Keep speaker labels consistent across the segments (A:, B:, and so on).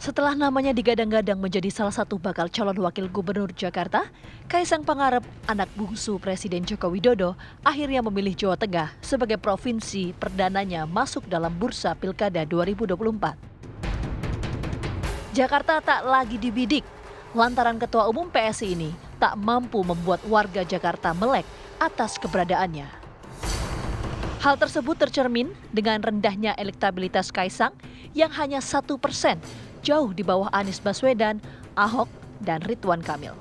A: Setelah namanya digadang-gadang menjadi salah satu bakal calon wakil gubernur Jakarta, Kaisang Pangarep, anak bungsu Presiden Joko Widodo, akhirnya memilih Jawa Tengah sebagai provinsi perdananya masuk dalam bursa Pilkada 2024. Jakarta tak lagi dibidik lantaran ketua umum PSI ini tak mampu membuat warga Jakarta melek atas keberadaannya. Hal tersebut tercermin dengan rendahnya elektabilitas Kaisang yang hanya satu persen jauh di bawah Anies Baswedan, Ahok, dan Ridwan Kamil.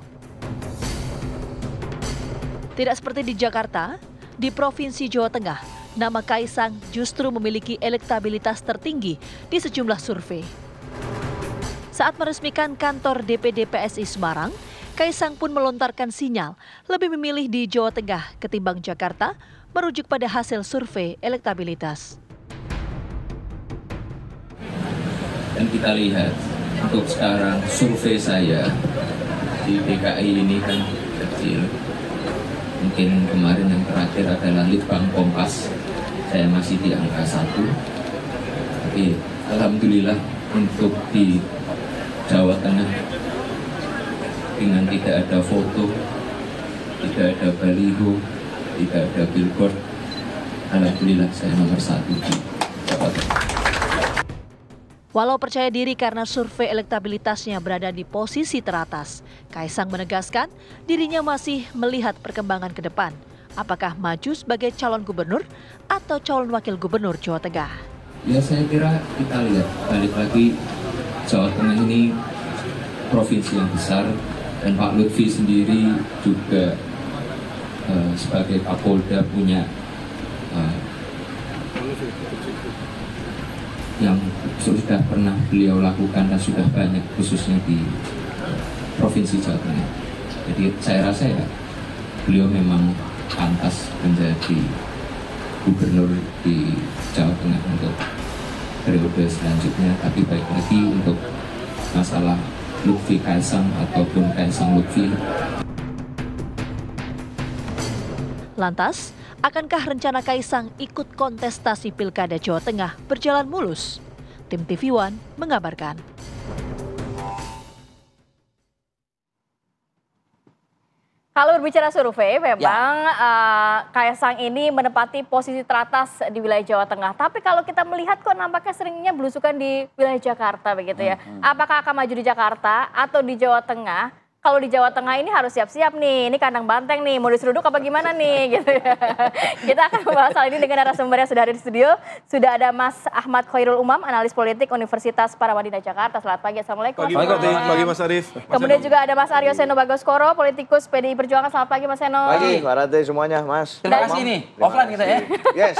A: Tidak seperti di Jakarta, di Provinsi Jawa Tengah, nama Kaisang justru memiliki elektabilitas tertinggi di sejumlah survei. Saat meresmikan kantor DPD PSI Semarang, Kaisang pun melontarkan sinyal lebih memilih di Jawa Tengah ketimbang Jakarta merujuk pada hasil survei elektabilitas.
B: Dan kita lihat untuk sekarang survei saya di DKI ini kan kecil. Mungkin kemarin yang terakhir adalah Litbang Kompas. Saya masih di angka satu. Tapi Alhamdulillah untuk di Jawa Tengah dengan tidak ada foto, tidak ada baliho, tidak ada billboard, Alhamdulillah saya nomor satu di Jawa
A: Walau percaya diri karena survei elektabilitasnya berada di posisi teratas, Kaisang menegaskan dirinya masih melihat perkembangan ke depan. Apakah maju sebagai calon gubernur atau calon wakil gubernur Jawa Tengah?
B: Ya saya kira kita lihat balik lagi Jawa Tengah ini provinsi yang besar dan Pak Lutfi sendiri juga eh, sebagai Kapolda punya eh, yang sudah pernah beliau lakukan dan sudah banyak khususnya di Provinsi Jawa Tengah. Jadi saya rasa ya beliau memang pantas menjadi gubernur di Jawa Tengah untuk periode selanjutnya tapi baik lagi untuk masalah Lutfi Kaisang ataupun Kaisang Lutfi.
A: Lantas, Akankah rencana Kaisang ikut kontestasi Pilkada Jawa Tengah berjalan mulus? Tim TV One mengabarkan.
C: Kalau berbicara survei, ya. memang ya. uh, Kaisang ini menempati posisi teratas di wilayah Jawa Tengah. Tapi kalau kita melihat kok nampaknya seringnya belusukan di wilayah Jakarta begitu ya. Hmm, hmm. Apakah akan maju di Jakarta atau di Jawa Tengah? kalau di Jawa Tengah ini harus siap-siap nih, ini kandang banteng nih, mau diseruduk apa gimana nih gitu ya. Kita akan membahas hal ini dengan narasumber yang sudah ada di studio. Sudah ada Mas Ahmad Khairul Umam, analis politik Universitas Paramadina Jakarta. Selamat pagi, Assalamualaikum. Pagi, pagi,
D: pagi Mas Arief. Kemudian
C: juga ada Mas Aryo Seno Koro, politikus PDI Perjuangan. Selamat pagi Mas Seno. Pagi,
E: Farate semuanya Mas.
C: Terima
D: kasih nih, offline kita ya. Yes.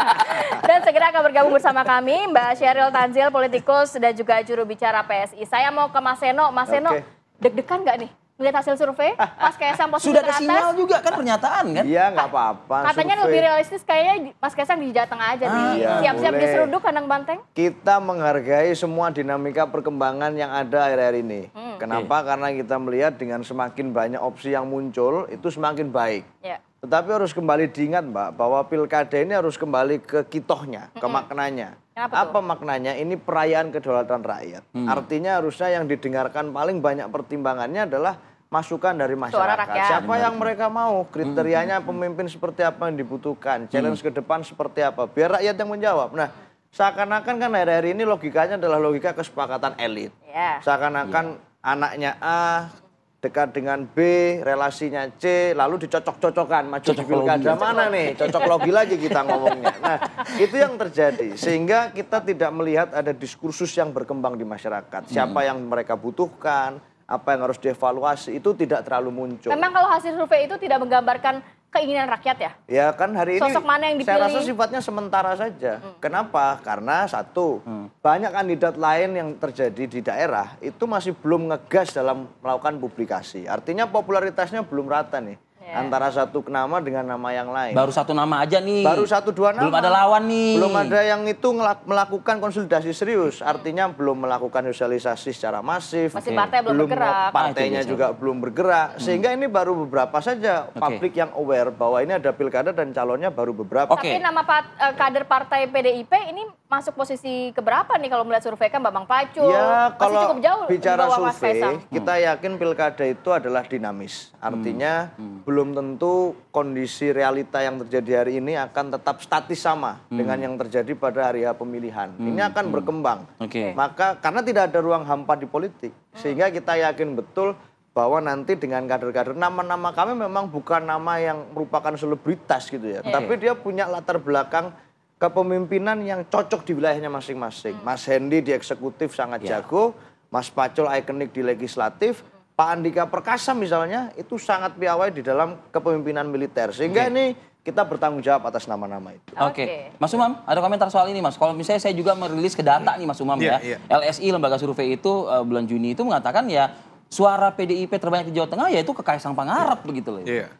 C: dan segera akan bergabung bersama kami Mbak Sheryl Tanzil, politikus dan juga juru bicara PSI. Saya mau ke Mas Seno. Mas Seno, okay deg-degan gak nih melihat hasil survei pas Kaisang posisi Sudah ada sinyal
F: juga kan pernyataan kan? Iya gak apa-apa. Katanya survei. lebih
C: realistis kayaknya Mas Kaisang di Jawa aja ah, nih. Iya, Siap-siap diseruduk kandang banteng.
E: Kita menghargai semua dinamika perkembangan yang ada akhir-akhir ini. Hmm. Kenapa? Okay. Karena kita melihat dengan semakin banyak opsi yang muncul itu semakin baik. yeah. Tetapi harus kembali diingat Mbak bahwa pilkada ini harus kembali ke kitohnya, ke maknanya. Kenapa Apa maknanya? Ini perayaan kedaulatan rakyat. Hmm. Artinya harusnya yang didengarkan paling banyak pertimbangannya adalah masukan dari masyarakat. Siapa yang mereka mau? Kriterianya pemimpin seperti apa yang dibutuhkan? Challenge ke depan seperti apa? Biar rakyat yang menjawab. Nah, seakan-akan kan akhir-akhir ini logikanya adalah logika kesepakatan elit. Iya. Seakan-akan iya. anaknya A, dekat dengan B, relasinya C, lalu dicocok cocokan maju cocok di pilkada mana nih? Cocok logi lagi kita ngomongnya. Nah, itu yang terjadi sehingga kita tidak melihat ada diskursus yang berkembang di masyarakat. Siapa hmm. yang mereka butuhkan, apa yang harus dievaluasi itu tidak terlalu muncul. Memang
C: kalau hasil survei itu tidak menggambarkan keinginan rakyat ya?
E: Ya kan hari ini sosok mana yang dipilih? Saya rasa sifatnya sementara saja. Hmm. Kenapa? Karena satu, hmm. banyak kandidat lain yang terjadi di daerah itu masih belum ngegas dalam melakukan publikasi. Artinya popularitasnya belum rata nih yeah. antara satu nama dengan nama yang lain. Baru satu nama aja nih. Baru satu
F: dua nama. Belum ada lawan nih. Belum ada
E: yang itu melakukan konsolidasi serius. Artinya belum melakukan sosialisasi secara masif. Masih partai belum, belum bergerak. Ah, partainya juga belum bergerak. Hmm. Sehingga ini baru beberapa saja okay. publik yang aware bahwa ini ada pilkada dan calonnya baru beberapa. Okay. Tapi
C: nama eh, kader partai PDIP ini masuk posisi keberapa nih kalau melihat survei kan Bambang Pacul ya, kalau masih cukup jauh bicara survei hmm.
E: kita yakin pilkada itu adalah dinamis artinya hmm. Hmm. belum tentu kondisi realita yang terjadi hari ini akan tetap statis sama hmm. dengan yang terjadi pada hari pemilihan hmm. ini akan hmm. berkembang okay. maka karena tidak ada ruang hampa di politik hmm. sehingga kita yakin betul bahwa nanti dengan kader-kader nama-nama kami memang bukan nama yang merupakan selebritas gitu ya, iya. tapi dia punya latar belakang kepemimpinan yang cocok di wilayahnya masing-masing. Hmm. Mas Hendy di eksekutif sangat yeah. jago, Mas Pacul ikonik di legislatif, Pak Andika Perkasa misalnya itu sangat piawai di dalam kepemimpinan militer. Sehingga ini kita bertanggung jawab atas nama-nama itu.
F: Oke. Okay. Mas Umam, ada komentar soal ini Mas. Kalau misalnya saya juga merilis ke data nih Mas Umam yeah, ya. Yeah. LSI lembaga survei itu uh, bulan Juni itu mengatakan ya suara PDIP terbanyak di Jawa Tengah yaitu ke Kaisang Pangarep yeah. begitu
D: loh. Ya. Iya. Yeah.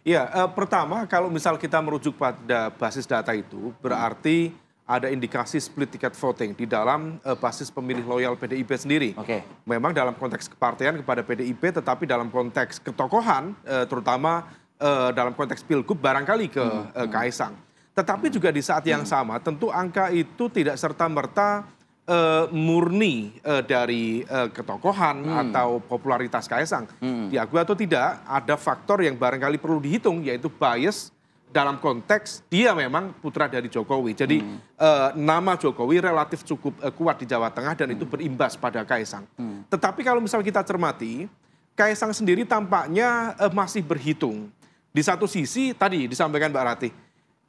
D: Ya, eh, pertama kalau misal kita merujuk pada basis data itu berarti ada indikasi split ticket voting di dalam eh, basis pemilih loyal PDIP sendiri. Oke. Okay. Memang dalam konteks kepartean kepada PDIP, tetapi dalam konteks ketokohan, eh, terutama eh, dalam konteks pilgub barangkali ke hmm. eh, Kaisang. Tetapi hmm. juga di saat yang hmm. sama, tentu angka itu tidak serta merta uh, murni uh, dari uh, ketokohan hmm. atau popularitas Kaisang hmm. diakui atau tidak, ada faktor yang barangkali perlu dihitung yaitu bias dalam konteks dia memang putra dari Jokowi. Jadi hmm. eh, nama Jokowi relatif cukup eh, kuat di Jawa Tengah dan hmm. itu berimbas pada Kaisang. Hmm. Tetapi kalau misalnya kita cermati, Kaisang sendiri tampaknya eh, masih berhitung. Di satu sisi tadi disampaikan Mbak Ratih,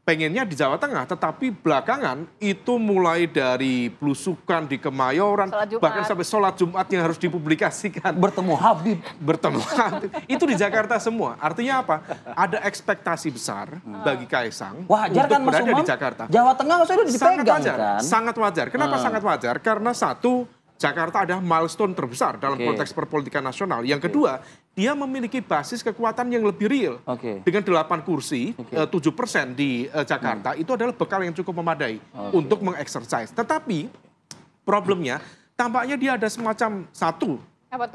D: pengennya di Jawa Tengah, tetapi belakangan itu mulai dari belusukan di Kemayoran, bahkan sampai sholat Jumat yang harus dipublikasikan. Bertemu Habib. Bertemu Habib. itu di Jakarta semua. Artinya apa? Ada ekspektasi besar bagi Kaisang Wajar kan, untuk kan, berada Mas di Jakarta. Jawa
F: Tengah maksudnya dipegang sangat wajar, kan? Sangat
D: wajar. Kenapa hmm. sangat wajar? Karena satu, Jakarta adalah milestone terbesar dalam okay. konteks perpolitikan nasional. Yang kedua, okay dia memiliki basis kekuatan yang lebih real. Okay. Dengan delapan kursi, okay. Eh, persen di uh, Jakarta, hmm. itu adalah bekal yang cukup memadai okay. untuk mengeksersis. Tetapi problemnya, tampaknya dia ada semacam satu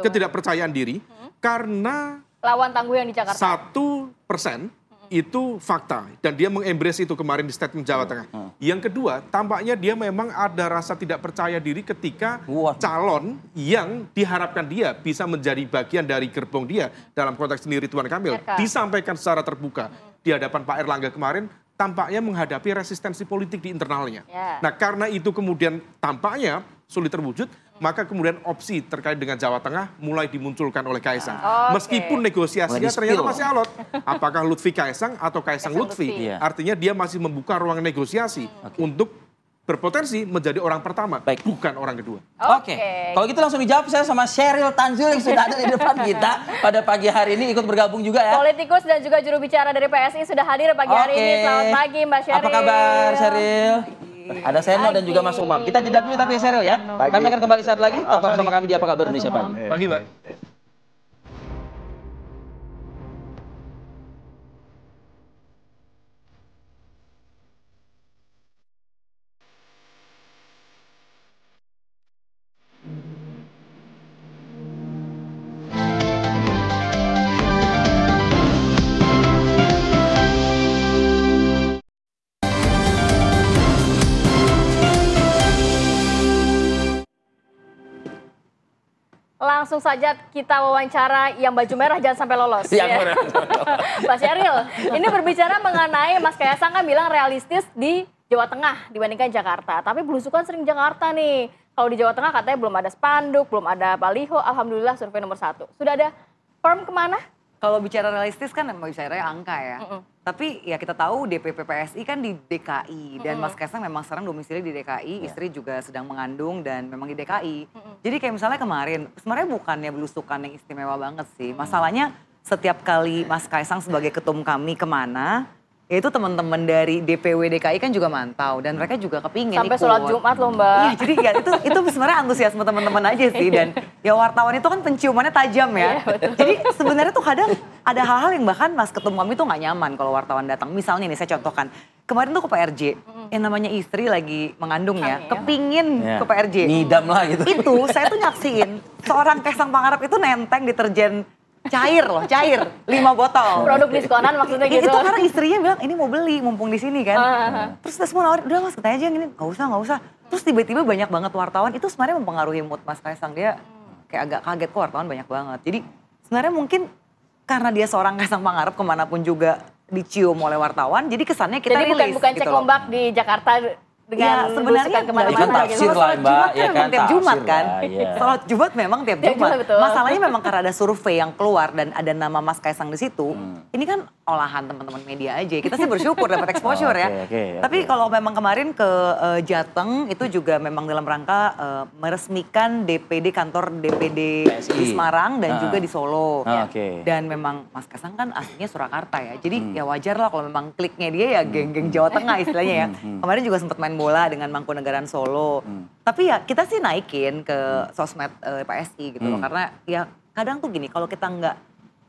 D: ketidakpercayaan diri hmm? karena
C: lawan tangguh yang di Jakarta
D: satu persen itu fakta dan dia mengembrace itu kemarin di statement Jawa hmm, Tengah. Hmm. Yang kedua, tampaknya dia memang ada rasa tidak percaya diri ketika calon yang diharapkan dia bisa menjadi bagian dari gerbong dia dalam konteks sendiri Tuhan Kamil iya, disampaikan secara terbuka hmm. di hadapan Pak Erlangga kemarin tampaknya menghadapi resistensi politik di internalnya. Iya. Nah, karena itu kemudian tampaknya sulit terwujud maka kemudian opsi terkait dengan Jawa Tengah mulai dimunculkan oleh Kaisang. Oh, ah. ah. okay. Meskipun negosiasinya ternyata masih alot. Apakah Lutfi Kaisang atau Kaisang, Kaisang Lutfi? Lutfi. Yeah. Artinya dia masih membuka ruang negosiasi okay. untuk berpotensi menjadi orang pertama, Baik. bukan orang kedua.
B: Oke. Okay. okay. Kalau
D: gitu langsung dijawab saya sama Sheryl Tanjung yang sudah ada di depan
F: kita pada pagi hari ini ikut bergabung juga ya.
C: Politikus dan juga juru bicara dari PSI sudah hadir pagi okay. hari ini. Selamat pagi Mbak Sheryl. Apa kabar
F: Sheryl? Iya. Ada Seno dan juga Mas Umam. Kita jeda dulu tapi Seno ya. Kami akan kembali saat lagi. Tetap sama kami di Apa Kabar Indonesia Pagi. Pagi, Pak.
C: langsung saja kita wawancara yang baju merah jangan sampai lolos. Yang ya. Mas Yaril, ini berbicara mengenai Mas Kaisang kan bilang realistis di Jawa Tengah dibandingkan Jakarta. Tapi belusukan sering Jakarta nih. Kalau di Jawa Tengah katanya belum ada spanduk, belum ada baliho. Alhamdulillah survei nomor satu. Sudah ada firm kemana? Kalau bicara realistis kan mau bicara angka ya. Mm -mm.
G: Tapi ya kita tahu DPP PSI kan di DKI mm -mm. dan Mas Kaisang memang sekarang domisili di DKI, yeah. istri juga sedang mengandung dan memang di DKI. Mm -mm. Jadi kayak misalnya kemarin sebenarnya bukannya belusukan yang istimewa banget sih. Masalahnya setiap kali Mas Kaisang sebagai ketum kami kemana, itu teman-teman dari DPW DKI kan juga mantau dan mereka juga kepingin sampai sholat Jumat loh mbak. Iya jadi ya itu itu sebenarnya antusiasme teman-teman aja sih dan ya wartawan itu kan penciumannya tajam ya. Iya, jadi sebenarnya tuh kadang ada hal-hal yang bahkan mas ketum kami tuh nggak nyaman kalau wartawan datang. Misalnya nih saya contohkan kemarin tuh ke PRJ yang namanya istri lagi mengandung ya, iya. kepingin ya. ke PRJ. Ngidam lah gitu. Itu saya tuh nyaksiin seorang Kesang Pangarep itu nenteng deterjen cair loh, cair. lima botol. Produk diskonan maksudnya iya, gitu. itu karena istrinya bilang ini mau beli mumpung di sini kan. Uh, Terus kita semua nawarin, udah mas ketanya aja yang ini, gak usah, gak usah. Terus tiba-tiba banyak banget wartawan, itu sebenarnya mempengaruhi mood mas Kaisang. Dia kayak agak kaget kok wartawan banyak banget. Jadi sebenarnya mungkin karena dia seorang Kaisang Pangarep kemanapun juga dicium oleh wartawan, jadi kesannya kita jadi rilis. bukan, bukan gitu cek lombak
C: di Jakarta Iya, dengan ya, sebenarnya kemarin mana Ya kan tafsir
G: lah mbak, ya kan tiap Jumat kan. Ya. Salat Jumat memang tiap iya, Jumat. Masalahnya memang karena ada survei yang keluar dan ada nama Mas Kaisang di situ. Hmm. Ini kan olahan teman-teman media aja. Kita sih bersyukur dapat exposure oh, okay, ya. Okay, Tapi okay. kalau memang kemarin ke uh, Jateng itu juga memang dalam rangka uh, meresmikan DPD kantor DPD PSI. di Semarang dan uh. juga di Solo. Uh, ah, ya. okay. Dan memang Mas Kaisang kan aslinya Surakarta ya. Jadi hmm. ya wajar lah kalau memang kliknya dia ya hmm, geng-geng hmm. Jawa Tengah istilahnya ya. Hmm, kemarin juga sempat main bola dengan Mangkunegaran Solo. Hmm. Tapi ya kita sih naikin ke hmm. sosmed uh, eh, PSI gitu hmm. loh karena ya kadang tuh gini kalau kita nggak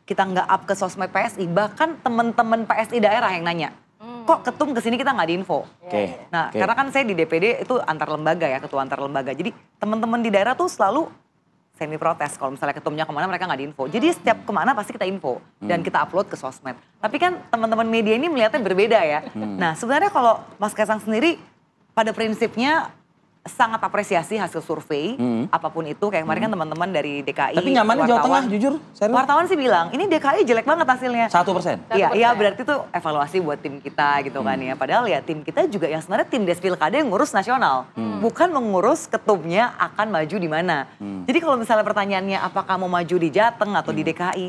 G: kita nggak up ke sosmed PSI bahkan teman-teman PSI daerah yang nanya hmm. kok ketum ke sini kita nggak diinfo. Oke. Okay. Nah okay. karena kan saya di DPD itu antar lembaga ya ketua antar lembaga jadi teman-teman di daerah tuh selalu semi protes kalau misalnya ketumnya kemana mereka nggak diinfo. Jadi hmm. setiap kemana pasti kita info dan kita upload ke sosmed. Tapi kan teman-teman media ini melihatnya berbeda ya. Hmm. Nah sebenarnya kalau Mas Kaisang sendiri pada prinsipnya sangat apresiasi hasil survei hmm. apapun itu kayak kemarin kan hmm. kan teman-teman dari DKI tapi nyamannya di Jawa Tengah jujur serius. wartawan sih bilang ini DKI jelek banget hasilnya satu persen iya iya berarti tuh evaluasi buat tim kita gitu hmm. kan ya hmm. padahal ya tim kita juga yang sebenarnya tim Despil Kade yang ngurus nasional hmm. bukan mengurus ketumnya akan maju di mana hmm. jadi kalau misalnya pertanyaannya apakah mau maju di Jateng atau hmm. di DKI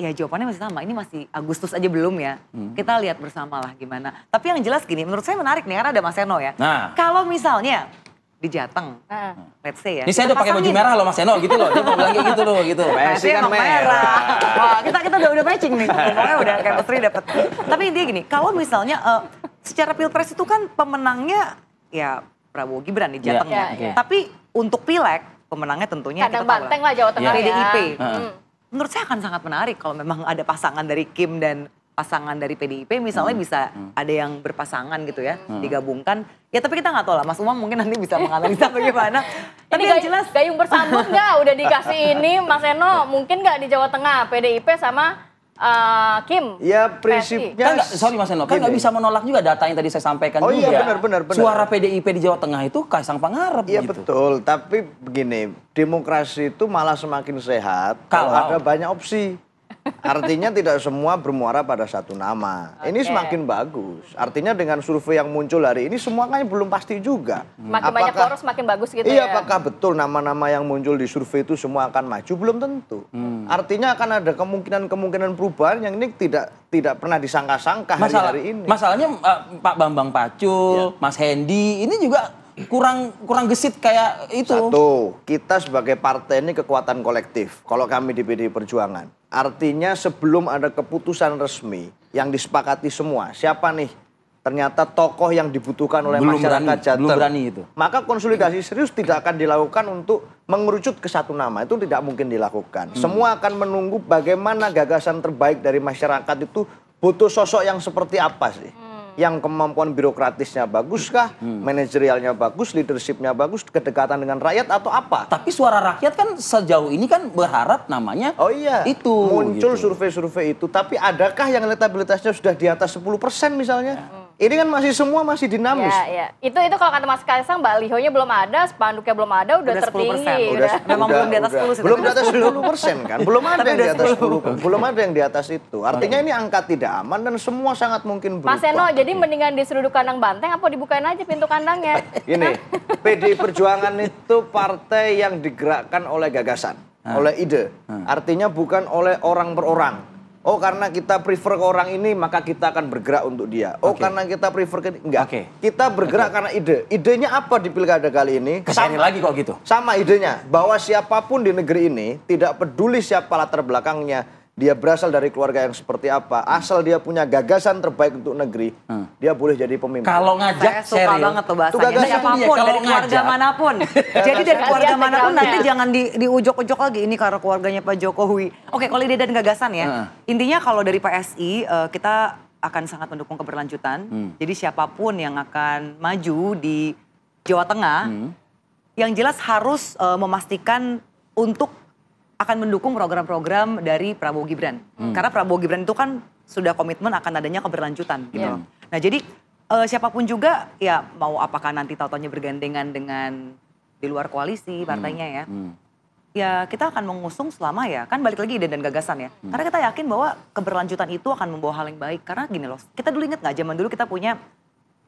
G: ya jawabannya masih sama. Ini masih Agustus aja belum ya. Hmm. Kita lihat bersama lah gimana. Tapi yang jelas gini, menurut saya menarik nih karena ada Mas Eno ya. Nah. Kalau misalnya di Jateng, uh. let's say ya. Ini saya udah pakai baju merah loh Mas Eno gitu loh. Dia mau bilang gitu loh gitu. Messi kan merah. merah. Wah kita kita udah udah matching nih. Pokoknya udah kayak putri dapet. Tapi intinya gini, kalau misalnya uh, secara pilpres itu kan pemenangnya ya Prabowo Gibran di iya, Jateng yeah, ya. Yeah, iya. Tapi untuk pileg pemenangnya tentunya Kadang kita tahu Banteng lah Jawa Tengah yeah. PDIP. Ya. Iya. Hmm menurut saya akan sangat menarik kalau memang ada pasangan dari Kim dan pasangan dari PDIP misalnya hmm. bisa hmm. ada yang berpasangan gitu ya hmm. digabungkan ya tapi kita nggak tahu lah Mas Umam mungkin nanti bisa menganalisa
C: bagaimana tapi ini yang jelas gayung bersambut nggak udah dikasih ini Mas Eno mungkin nggak di Jawa Tengah PDIP sama Uh, Kim. Ya
F: prinsipnya. Kan, sorry Mas Eno, kan nggak bisa menolak juga data yang tadi saya sampaikan oh, iya, juga. Oh iya benar benar benar. Suara
E: PDIP di Jawa Tengah itu Kaisang Pangarep. Iya gitu. betul. Tapi begini, demokrasi itu malah semakin sehat kalau, kalau ada banyak opsi. Artinya tidak semua bermuara pada satu nama. Okay. Ini semakin bagus. Artinya dengan survei yang muncul hari ini semua kan belum pasti juga. Makin apakah, banyak poros
C: makin bagus gitu iya, ya. Iya, apakah
E: betul nama-nama yang muncul di survei itu semua akan maju belum tentu. Hmm. Artinya akan ada kemungkinan-kemungkinan perubahan yang ini tidak tidak pernah disangka-sangka hari hari ini. Masalahnya uh, Pak
F: Bambang Pacul, ya. Mas Hendy ini juga kurang kurang gesit kayak itu. Satu,
E: kita sebagai partai ini kekuatan kolektif. Kalau kami di PDI Perjuangan, artinya sebelum ada keputusan resmi yang disepakati semua, siapa nih ternyata tokoh yang dibutuhkan oleh belum masyarakat berani, Belum berani itu. Maka konsolidasi serius tidak akan dilakukan untuk mengerucut ke satu nama. Itu tidak mungkin dilakukan. Hmm. Semua akan menunggu bagaimana gagasan terbaik dari masyarakat itu butuh sosok yang seperti apa sih. Hmm yang kemampuan birokratisnya baguskah, hmm. manajerialnya bagus, leadershipnya bagus, kedekatan dengan rakyat atau apa? Tapi suara rakyat kan sejauh ini kan berharap namanya Oh
C: iya. Itu
E: muncul gitu. survei-survei gitu. itu, tapi adakah yang elektabilitasnya sudah di atas 10% misalnya? Ya. Ini kan masih semua masih dinamis. Ya, ya.
C: Itu itu kalau kata Mas Kaisang, Mbak Lihonya belum ada, spanduknya belum ada, udah, udah tertinggi. 10%. Udah, udah, memang belum di atas 10 persen, Belum di atas 10 persen kan,
E: belum ada yang di atas 10. Belum ada yang di atas itu. Artinya ini angka tidak aman dan semua sangat mungkin berubah. Mas
C: Eno, jadi mendingan diseruduk kandang banteng apa dibukain aja pintu kandangnya?
E: Ini, PD Perjuangan itu partai yang digerakkan oleh gagasan, hmm. oleh ide. Hmm. Artinya bukan oleh orang per orang. Oh karena kita prefer ke orang ini maka kita akan bergerak untuk dia. Oh okay. karena kita prefer ke enggak. Okay. Kita bergerak okay. karena ide. Idenya apa di pilkada kali ini? Kesini lagi kok gitu. Sama idenya bahwa siapapun di negeri ini tidak peduli siapa latar belakangnya, dia berasal dari keluarga yang seperti apa, asal dia punya gagasan terbaik untuk negeri, hmm. dia boleh jadi pemimpin. Kalau ngajak
F: Saya suka serius. banget tuh bahasanya. Tuh dari apapun, ya, dari keluarga ngajak.
G: manapun. jadi dari keluarga manapun nanti jangan di, diujok-ujok lagi ini karena keluarganya Pak Jokowi. Oke, kalau ide dan gagasan ya. Hmm. Intinya kalau dari PSI uh, eh, kita akan sangat mendukung keberlanjutan. Hmm. Jadi siapapun yang akan maju di Jawa Tengah, hmm. yang jelas harus uh, memastikan untuk akan mendukung program-program dari Prabowo Gibran. Hmm. Karena Prabowo Gibran itu kan sudah komitmen akan adanya keberlanjutan gitu. Yeah. Nah jadi uh, siapapun juga ya mau apakah nanti tautannya bergandengan dengan di luar koalisi hmm. partainya hmm. ya. Hmm. Ya kita akan mengusung selama ya kan balik lagi ide dan gagasan ya. Hmm. Karena kita yakin bahwa keberlanjutan itu akan membawa hal yang baik. Karena gini loh kita dulu inget nggak zaman dulu kita punya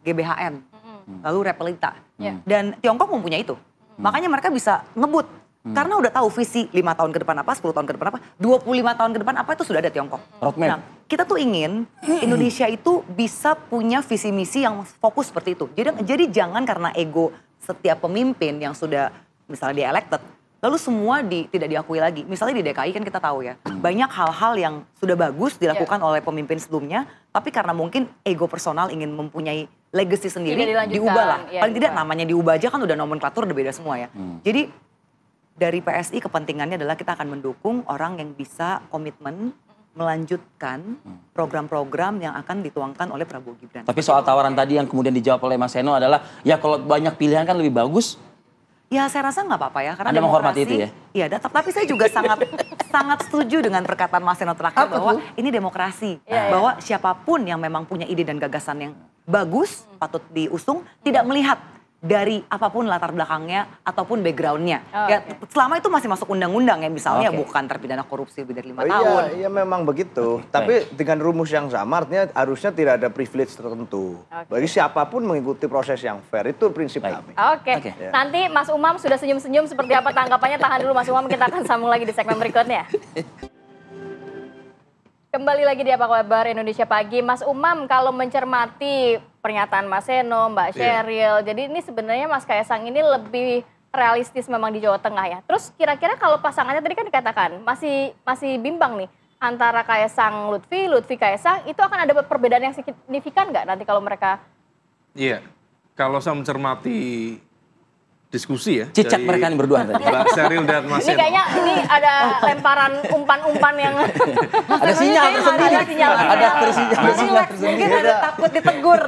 G: GBHN. Hmm. Lalu Repelita. Hmm. Dan Tiongkok mempunyai itu. Hmm. Makanya mereka bisa ngebut Hmm. Karena udah tahu visi 5 tahun ke depan apa, 10 tahun ke depan apa, 25 tahun ke depan apa itu sudah ada Tiongkok. Roadmap. Nah, kita tuh ingin hmm. Indonesia itu bisa punya visi misi yang fokus seperti itu. Jadi jadi jangan karena ego setiap pemimpin yang sudah misalnya di elected lalu semua di, tidak diakui lagi. Misalnya di DKI kan kita tahu ya, banyak hal-hal yang sudah bagus dilakukan yeah. oleh pemimpin sebelumnya, tapi karena mungkin ego personal ingin mempunyai legacy sendiri, lah. Ya, Paling tidak namanya diubah aja kan udah nomenklatur udah beda semua ya. Hmm. Jadi dari PSI kepentingannya adalah kita akan mendukung orang yang bisa komitmen melanjutkan hmm. program-program yang akan dituangkan oleh Prabowo Gibran.
F: Tapi soal tawaran tadi yang kemudian dijawab oleh Mas Seno adalah ya kalau banyak pilihan kan lebih bagus.
G: Ya saya rasa nggak apa-apa ya karena Anda menghormati itu ya. Iya, tapi saya juga sangat sangat setuju dengan perkataan Mas Seno terakhir bahwa ini demokrasi, ya, bahwa siapapun yang memang punya ide dan gagasan yang bagus hmm. patut diusung tidak melihat dari apapun latar belakangnya ataupun backgroundnya. Oh, ya, okay. Selama itu masih masuk undang-undang ya misalnya okay. bukan terpidana korupsi lebih dari
E: lima oh, iya, tahun. Iya, iya memang begitu. Okay. Tapi okay. dengan rumus yang sama artinya harusnya tidak ada privilege tertentu. Okay. Bagi siapapun mengikuti proses yang fair itu prinsip Baik. kami.
C: Oke. Okay. Okay. Ya. Nanti Mas Umam sudah senyum-senyum seperti apa tanggapannya tahan dulu Mas Umam kita akan sambung lagi di segmen berikutnya. Kembali lagi di Apa Kabar Indonesia Pagi. Mas Umam kalau mencermati pernyataan Mas Seno, Mbak iya. Sheryl. Yeah. Jadi ini sebenarnya Mas Kaisang ini lebih realistis memang di Jawa Tengah ya. Terus kira-kira kalau pasangannya tadi kan dikatakan masih masih bimbang nih antara Kaisang Lutfi, Lutfi Kaisang itu akan ada perbedaan yang signifikan nggak nanti kalau mereka?
D: Iya, yeah. kalau saya mencermati diskusi ya. Cicak dari... mereka ini berdua tadi. Mbak Seril dan Mas Ini
C: kayaknya ini ada lemparan umpan-umpan yang ada sinyal tersendiri. Ada sinyal. Ada tersinyal. Mungkin ada, takut
D: ditegur.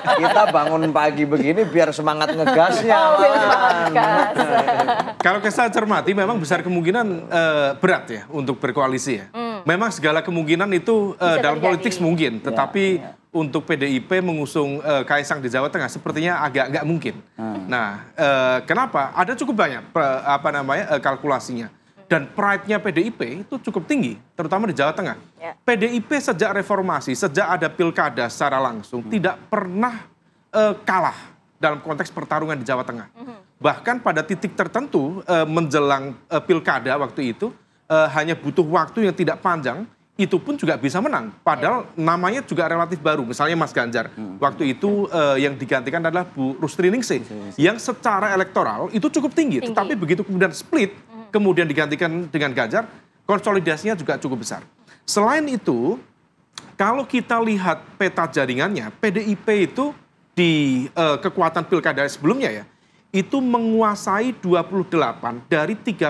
D: Kita bangun pagi begini biar semangat ngegasnya. Oh, biar
B: semangat nah, ngegas. Gitu.
D: Kalau kita cermati memang besar kemungkinan uh, berat ya untuk berkoalisi ya. Hmm. Memang segala kemungkinan itu uh, dalam politik mungkin, iya, tetapi ya untuk PDIP mengusung uh, Kaisang di Jawa Tengah sepertinya agak nggak mungkin. Hmm. Nah, uh, kenapa? Ada cukup banyak pra, apa namanya uh, kalkulasinya dan pride-nya PDIP itu cukup tinggi, terutama di Jawa Tengah. Yeah. PDIP sejak reformasi, sejak ada pilkada secara langsung hmm. tidak pernah uh, kalah dalam konteks pertarungan di Jawa Tengah. Hmm. Bahkan pada titik tertentu uh, menjelang uh, pilkada waktu itu uh, hanya butuh waktu yang tidak panjang itu pun juga bisa menang. Padahal namanya juga relatif baru. Misalnya Mas Ganjar, hmm. waktu itu ya. uh, yang digantikan adalah Bu Rustri Ningsih, yang secara elektoral itu cukup tinggi, tinggi. tetapi begitu kemudian split, hmm. kemudian digantikan dengan Ganjar, konsolidasinya juga cukup besar. Selain itu, kalau kita lihat peta jaringannya, PDIP itu di uh, kekuatan pilkada sebelumnya ya, itu menguasai 28 dari 35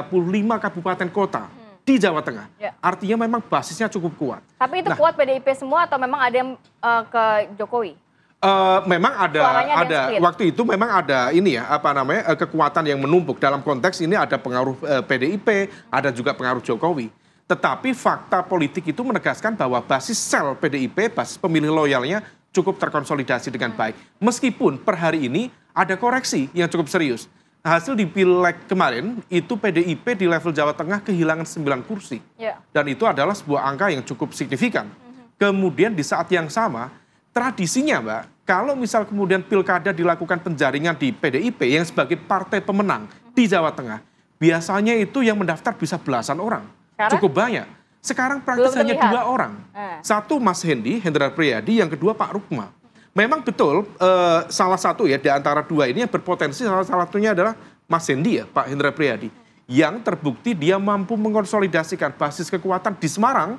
D: kabupaten kota. Hmm di Jawa Tengah. Ya. Artinya memang basisnya cukup kuat.
C: Tapi itu nah, kuat PDIP semua atau memang ada yang uh, ke Jokowi?
D: Uh, memang ada, Suaranya ada, waktu itu memang ada ini ya apa namanya uh, kekuatan yang menumpuk dalam konteks ini ada pengaruh uh, PDIP, ada juga pengaruh Jokowi. Tetapi fakta politik itu menegaskan bahwa basis sel PDIP, basis pemilih loyalnya cukup terkonsolidasi dengan hmm. baik. Meskipun per hari ini ada koreksi yang cukup serius hasil di pileg kemarin itu PDIP di level Jawa Tengah kehilangan 9 kursi. Yeah. Dan itu adalah sebuah angka yang cukup signifikan. Mm -hmm. Kemudian di saat yang sama, tradisinya Mbak, kalau misal kemudian pilkada dilakukan penjaringan di PDIP yang sebagai partai pemenang mm -hmm. di Jawa Tengah, biasanya itu yang mendaftar bisa belasan orang. Sekarang? Cukup banyak. Sekarang praktis hanya dua orang. Eh. Satu Mas Hendi, Hendra Priyadi, yang kedua Pak Rukma memang betul uh, salah satu ya di antara dua ini yang berpotensi salah satunya adalah Mas Hendi ya, Pak Hendra Priyadi yang terbukti dia mampu mengonsolidasikan basis kekuatan di Semarang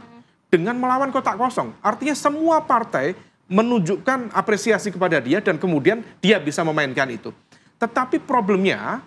D: dengan melawan kotak kosong. Artinya semua partai menunjukkan apresiasi kepada dia dan kemudian dia bisa memainkan itu. Tetapi problemnya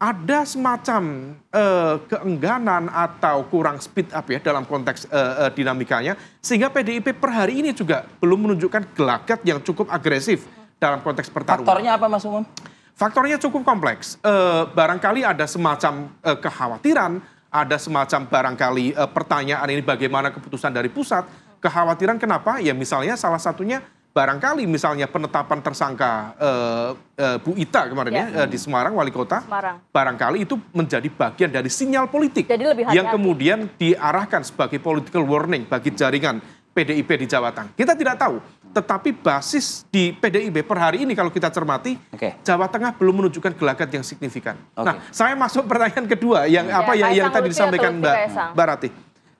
D: ada semacam uh, keengganan atau kurang speed up ya dalam konteks uh, uh, dinamikanya sehingga PDIP per hari ini juga belum menunjukkan gelagat yang cukup agresif dalam konteks pertarungan. Faktornya apa Mas umum Faktornya cukup kompleks. Uh, barangkali ada semacam uh, kekhawatiran, ada semacam barangkali uh, pertanyaan ini bagaimana keputusan dari pusat. Kekhawatiran kenapa? Ya misalnya salah satunya barangkali misalnya penetapan tersangka uh, uh, Bu Ita kemarin ya, ya uh, di Semarang wali kota Semarang. barangkali itu menjadi bagian dari sinyal politik Jadi lebih yang kemudian diarahkan sebagai political warning bagi jaringan PDIP di Jawa Tengah. Kita tidak tahu, tetapi basis di PDIP per hari ini kalau kita cermati okay. Jawa Tengah belum menunjukkan gelagat yang signifikan. Okay. Nah, saya masuk pertanyaan kedua yang ya, apa ya, yang, yang tadi disampaikan Mbak Barati.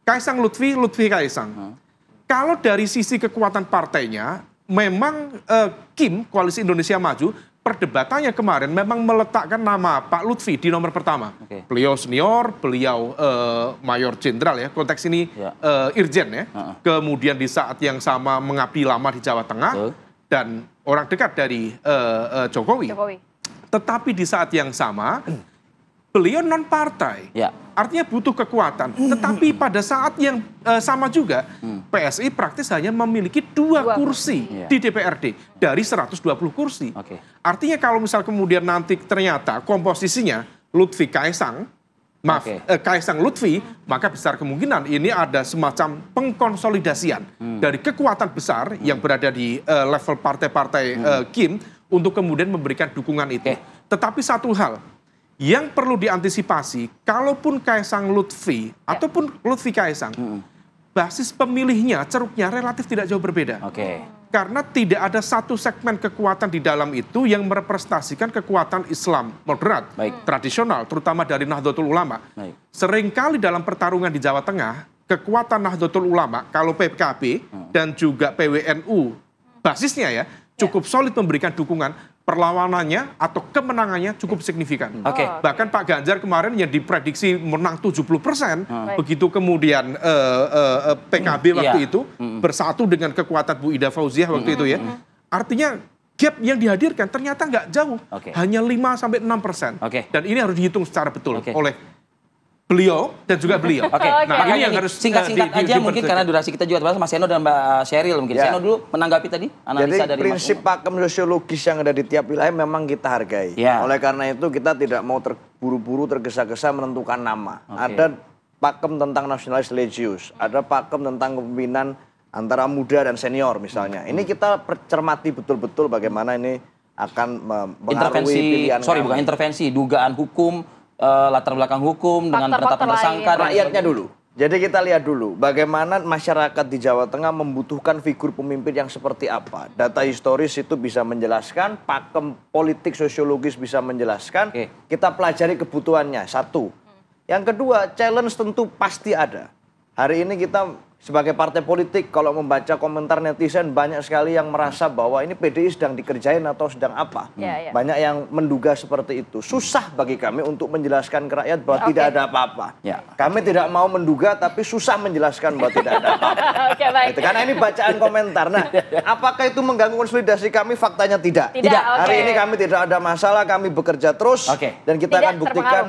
D: Kaisang Lutfi, Lutfi Kaisang. Hmm. Kalau dari sisi kekuatan partainya, memang uh, Kim koalisi Indonesia Maju perdebatannya kemarin memang meletakkan nama Pak Lutfi di nomor pertama. Okay. Beliau senior, beliau uh, mayor jenderal ya, konteks ini yeah. Ya. uh, irjen ya. Uh -uh. Kemudian di saat yang sama mengabdi lama di Jawa Tengah uh. dan orang dekat dari uh, uh, Jokowi. Jokowi. Tetapi di saat yang sama beliau non partai. Ya. Artinya butuh kekuatan. Hmm. Tetapi pada saat yang uh, sama juga hmm. PSI praktis hanya memiliki dua, dua. kursi ya. di DPRD dari 120 kursi. Okay. Artinya kalau misal kemudian nanti ternyata komposisinya Lutfi Kaisang Maaf, okay. eh, Kaisang Lutfi, maka besar kemungkinan ini ada semacam pengkonsolidasian hmm. dari kekuatan besar hmm. yang berada di uh, level partai-partai hmm. uh, Kim untuk kemudian memberikan dukungan itu. Okay. Tetapi satu hal, yang perlu diantisipasi, kalaupun Kaisang Lutfi ya. ataupun Lutfi Kaisang, hmm. basis pemilihnya, ceruknya relatif tidak jauh berbeda. Oke. Okay. Karena tidak ada satu segmen kekuatan di dalam itu yang merepresentasikan kekuatan Islam moderat, Baik. tradisional, terutama dari Nahdlatul Ulama. Baik. Seringkali dalam pertarungan di Jawa Tengah, kekuatan Nahdlatul Ulama, kalau PKB hmm. dan juga PWNU, basisnya ya, ya, cukup solid memberikan dukungan perlawanannya atau kemenangannya cukup signifikan. Oke. Oh, okay. Bahkan Pak Ganjar kemarin yang diprediksi menang 70%, hmm. begitu kemudian uh, eh, uh, eh, eh, PKB hmm. waktu yeah. itu hmm. bersatu dengan kekuatan Bu Ida Fauziah waktu hmm. itu ya. Hmm. Artinya gap yang dihadirkan ternyata nggak jauh, okay. hanya 5 sampai 6 persen. Okay. Dan ini harus dihitung secara betul okay. oleh beliau dan juga beliau. Oke. Okay. Nah, okay. ini yang harus singkat-singkat uh, eh, di, aja di, mungkin karena
F: durasi kita juga terbatas Mas Seno dan Mbak Sheryl mungkin. Yeah. Seno dulu menanggapi tadi analisa Jadi, dari prinsip
E: pakem sosiologis yang ada di tiap wilayah memang kita hargai. Yeah. Oleh karena itu kita tidak mau terburu-buru tergesa-gesa menentukan nama. Okay. Ada pakem tentang nasionalis religius, ada pakem tentang kepemimpinan antara muda dan senior misalnya. Hmm. Ini kita cermati betul-betul bagaimana ini akan mempengaruhi pilihan sorry kami. bukan
F: intervensi, dugaan
E: hukum uh, latar belakang hukum dengan penetapan tersangka rakyatnya dulu. Jadi kita lihat dulu bagaimana masyarakat di Jawa Tengah membutuhkan figur pemimpin yang seperti apa. Data historis itu bisa menjelaskan, pakem politik sosiologis bisa menjelaskan. Okay. Kita pelajari kebutuhannya satu. Yang kedua, challenge tentu pasti ada. Hari ini kita sebagai partai politik kalau membaca komentar netizen banyak sekali yang merasa bahwa ini PDI sedang dikerjain atau sedang apa. Hmm. Ya, ya. Banyak yang menduga seperti itu. Susah bagi kami untuk menjelaskan ke rakyat bahwa okay. tidak ada apa-apa. Ya. Kami tidak mau menduga tapi susah menjelaskan bahwa tidak ada apa-apa.
B: okay, gitu, Karena ini bacaan
E: komentar. Nah, apakah itu mengganggu konsolidasi kami? Faktanya tidak. Tidak. Okay. Hari ini kami tidak ada masalah, kami bekerja terus okay. dan kita tidak akan buktikan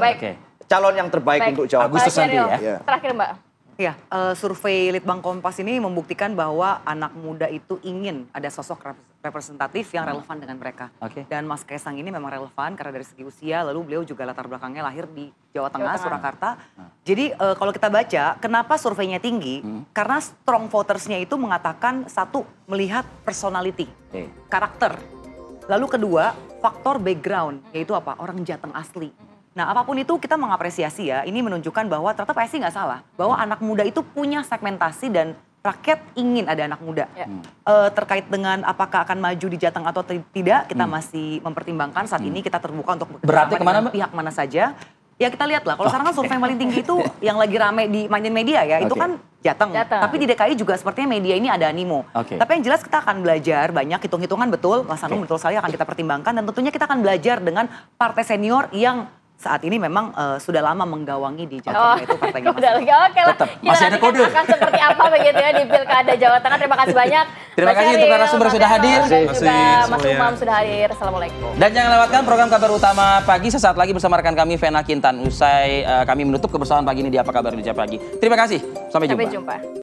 E: calon yang terbaik baik. untuk Jawa Agustus nanti ya. Iya.
C: Terakhir Mbak. Ya, uh,
G: survei Litbang Kompas ini membuktikan bahwa anak muda itu ingin ada sosok representatif yang relevan dengan mereka. Okay. Dan Mas Kaisang ini memang relevan karena dari segi usia, lalu beliau juga latar belakangnya lahir di Jawa Tengah, Jawa Tengah. Surakarta. Nah. Jadi uh, kalau kita baca, kenapa surveinya tinggi? Hmm. Karena strong votersnya itu mengatakan satu melihat personality, okay. karakter. Lalu kedua faktor background, yaitu apa orang Jateng asli. Nah apapun itu kita mengapresiasi ya, ini menunjukkan bahwa ternyata PSI nggak salah. Bahwa anak muda itu punya segmentasi dan rakyat ingin ada anak muda. Ya. Hmm. E, terkait dengan apakah akan maju di Jateng atau tidak, kita hmm. masih mempertimbangkan. Saat hmm. ini kita terbuka untuk berarti kemana pihak mana saja. Ya kita lihat lah. Kalau okay. sekarang kan survei paling tinggi itu yang lagi rame di mainin media ya, okay. itu kan Jateng. Jateng. Tapi di DKI juga sepertinya media ini ada animo. Okay. Tapi yang jelas kita akan belajar banyak hitung-hitungan betul, Mas Anung okay. betul sekali akan kita pertimbangkan dan tentunya kita akan belajar dengan partai senior yang saat ini memang uh, sudah lama menggawangi di Jawa oh, Tengah oh. itu partainya Mas.
C: Oke lah. Tetap. masih ada kode. Akan seperti apa begitu ya di Pilkada Jawa Tengah. Terima kasih banyak. Terima kasih untuk narasumber sudah hadir. Terima kasih. Mas Umam sudah hadir. Assalamualaikum.
F: Dan jangan lewatkan program kabar utama pagi sesaat lagi bersama rekan kami Vena Kintan. Usai uh, kami menutup kebersamaan pagi ini di Apa Kabar Indonesia Pagi. Terima kasih. Sampai jumpa. Sampai
C: jumpa.